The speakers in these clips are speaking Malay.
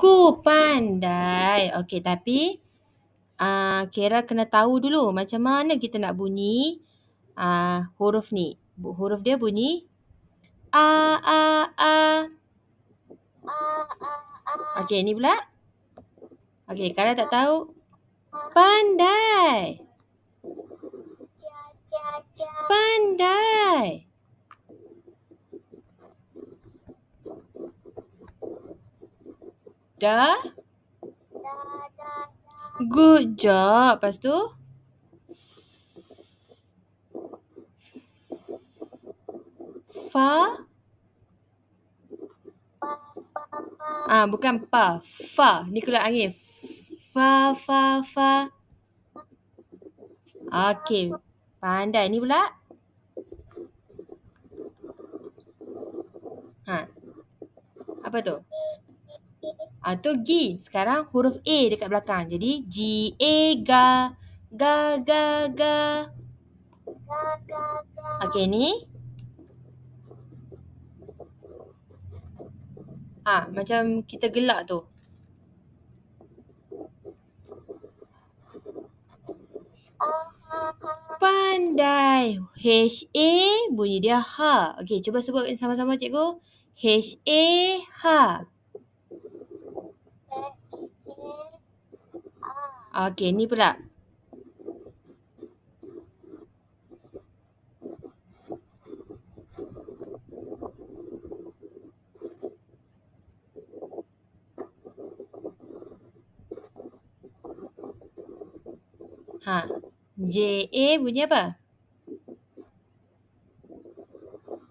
Ku pandai. Okey tapi uh, Kira kena tahu dulu macam mana kita nak bunyi uh, huruf ni. Huruf dia bunyi A, A, A. Okey ni pula. Okey kalau tak tahu. Pandai. Pandai. Pandai. da Good job. Lepas tu? Fa? Ah, bukan pa. Fa. Ni keluar angin. Fa, fa, fa. okay Pandai ni pula. Ha. Apa tu? Ah tu G. Sekarang huruf A dekat belakang. Jadi G A ga ga ga ga. Ga ga ga. Okey ni. Ah macam kita gelak tu. Pandai. H A bunyi dia H Okey cuba sebutkan sama-sama cikgu. H A H Okey, ni pula. Ha, J A bunyi apa?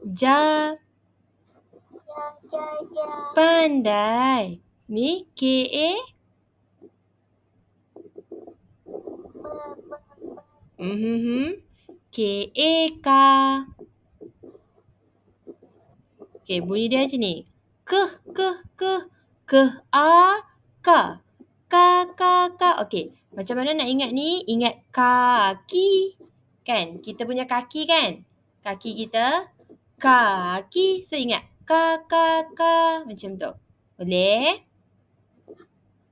Ja. Ja, ja, ja. Pandai. Ni K A. Mm-hmm. K-A-K. E okay, bunyi dia macam ni. K K K K A, K. K K K. Okay, macam mana nak ingat ni? Ingat kaki. Kan? Kita punya kaki kan? Kaki kita. Kaki. So, ingat. K K K. Macam tu. Boleh?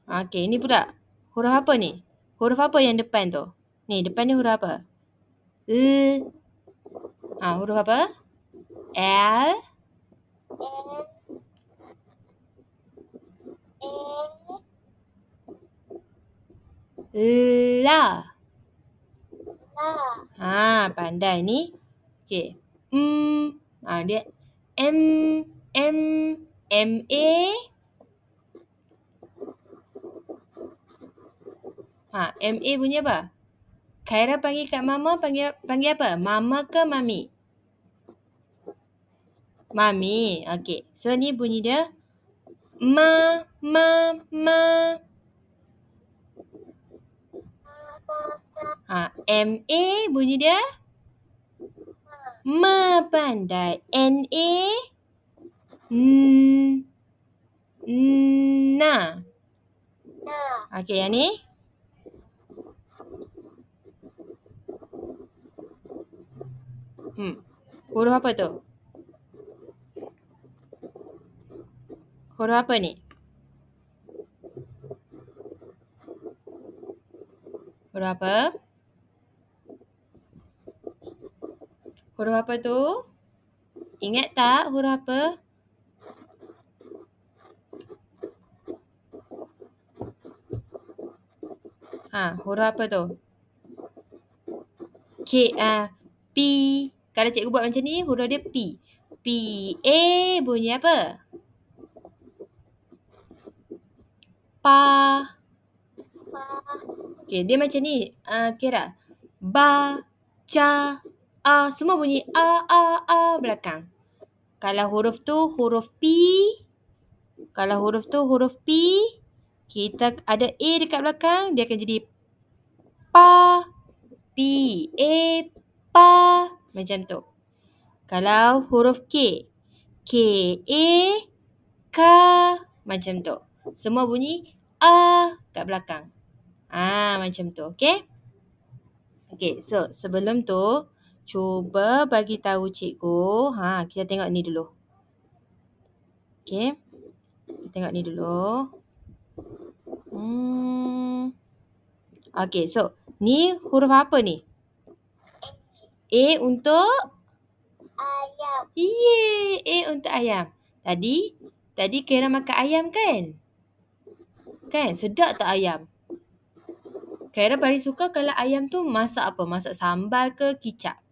Okay, ni pula. Huruf apa ni? Huruf apa yang depan tu? Ni, depan ni huruf apa? E. Ha, huruf apa? L. La. La. Ha, pandai ni. Okey. M. Ha, dia. M. M. M. A. Ha, MA bunyi apa? Khaira panggil kat mama panggil panggil apa? Mama ke mami? Mami. Okey. So ni bunyi dia ma ma ma. Ha, MA bunyi dia ma pandai. NA n na. Okey, yang ni? Hmm. Huruf apa tu? Huruf apa ni? Huruf apa? Huruf apa tu? Ingat tak huruf apa? Ha, huruf apa tu? K, uh, P. Kalau cikgu buat macam ni, huruf dia P. P, A bunyi apa? Pa. Pa. Okay, dia macam ni. Uh, ah, kira. Ba, Ca, A. Semua bunyi A, A, A belakang. Kalau huruf tu huruf P. Kalau huruf tu huruf P. Kita ada A dekat belakang. Dia akan jadi Pa. P, A, e, apa? Macam tu. Kalau huruf K. K, A, K. Macam tu. Semua bunyi A kat belakang. Ah macam tu. Okay? Okay. So, sebelum tu, cuba bagi tahu cikgu. Ha, kita tengok ni dulu. Okay. Kita tengok ni dulu. Hmm. Okay. So, ni huruf apa ni? A untuk ayam. Iye, A untuk ayam. Tadi tadi Kira makan ayam kan? Kan? Sedap tak ayam? Kira paling suka kalau ayam tu masak apa? Masak sambal ke kicap?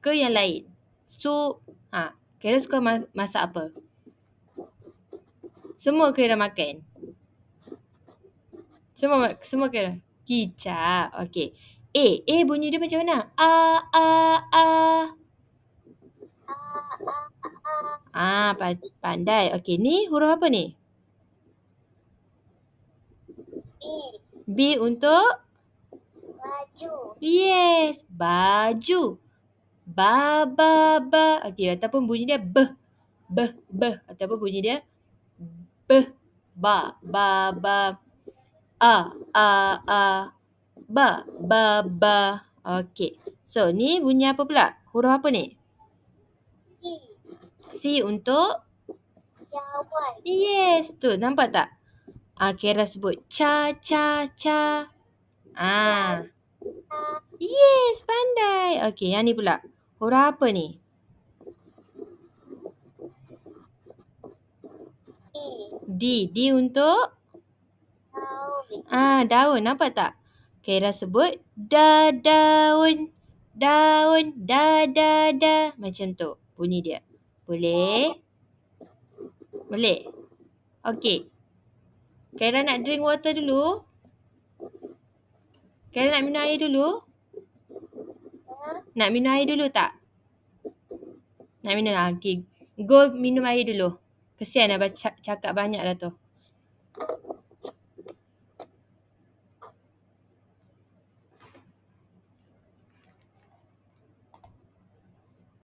Ke yang lain? Sup? Ha. Kira suka mas masak apa? Semua Kira makan? Semua semua Kira? Kicap. Okey. A. A bunyi dia macam mana? A, A, A. a a a Ah, pandai. Okey, ni huruf apa ni? B. B untuk? Baju. Yes, baju. Ba, ba, ba. Okey, ataupun bunyi dia B. B, B. Ataupun bunyi dia B. Ba, ba, ba. A, A, A ba, ba, ba. Okey. So, ni bunyi apa pula? Huruf apa ni? C. C untuk? Jawab. Yes, tu. Nampak tak? Ah, Kera sebut cha, cha, cha. Ah. Yes, pandai. Okey, yang ni pula. Huruf apa ni? D. D, D untuk? Daun. Ah, daun. Nampak tak? Kaira sebut da daun daun da da da macam tu bunyi dia. Boleh? Boleh. Okey. Kaira nak drink water dulu. Kaira nak minum air dulu. Nak minum air dulu tak? Nak minum lagi. Ah, okay. Go minum air dulu. Kesian dah cakap banyak dah tu.